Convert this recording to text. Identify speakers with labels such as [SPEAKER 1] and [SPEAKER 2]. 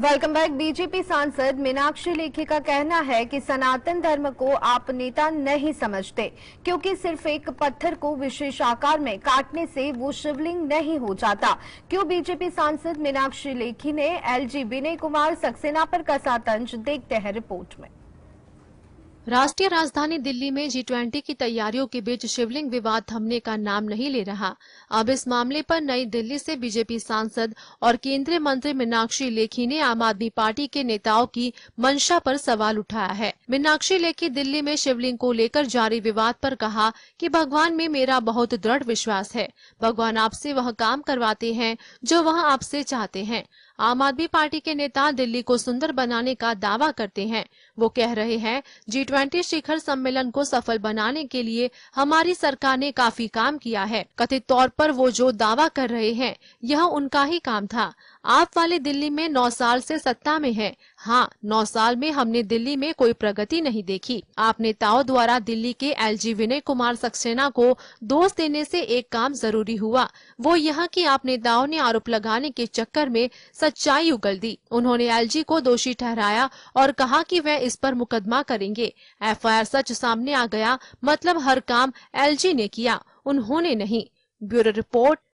[SPEAKER 1] welcome back BJP सांसद मीनाक्षी लेखी का कहना है कि सनातन धर्म को आप नेता नहीं समझते क्योंकि सिर्फ एक पत्थर को विशेष आकार में काटने से वो शिवलिंग नहीं हो जाता क्यों बीजेपी सांसद मीनाक्षी लेखी ने एलजी विनय कुमार सक्सेना पर कसा तंज देखते हैं रिपोर्ट में
[SPEAKER 2] राष्ट्रीय राजधानी दिल्ली में जी ट्वेंटी की तैयारियों के बीच शिवलिंग विवाद थमने का नाम नहीं ले रहा अब इस मामले पर नई दिल्ली से बीजेपी सांसद और केंद्रीय मंत्री मीनाक्षी लेखी ने आम आदमी पार्टी के नेताओं की मंशा पर सवाल उठाया है मीनाक्षी लेखी दिल्ली में शिवलिंग को लेकर जारी विवाद पर कहा कि भगवान में मेरा बहुत दृढ़ विश्वास है भगवान आपसे वह काम करवाते हैं जो वह आपसे चाहते हैं आम आदमी पार्टी के नेता दिल्ली को सुंदर बनाने का दावा करते हैं वो कह रहे हैं जी ट्वेंटी शिखर सम्मेलन को सफल बनाने के लिए हमारी सरकार ने काफी काम किया है कथित तौर पर वो जो दावा कर रहे हैं यह उनका ही काम था आप वाले दिल्ली में नौ साल से सत्ता में है हाँ नौ साल में हमने दिल्ली में कोई प्रगति नहीं देखी आप नेताओं द्वारा दिल्ली के एलजी विनय कुमार सक्सेना को दोष देने से एक काम जरूरी हुआ वो यह कि आप नेताओं ने आरोप लगाने के चक्कर में सच्चाई उगल दी उन्होंने एलजी को दोषी ठहराया और कहा कि वह इस पर मुकदमा करेंगे एफआईआर सच सामने आ गया मतलब हर काम एलजी ने किया उन्होंने नहीं ब्यूरो रिपोर्ट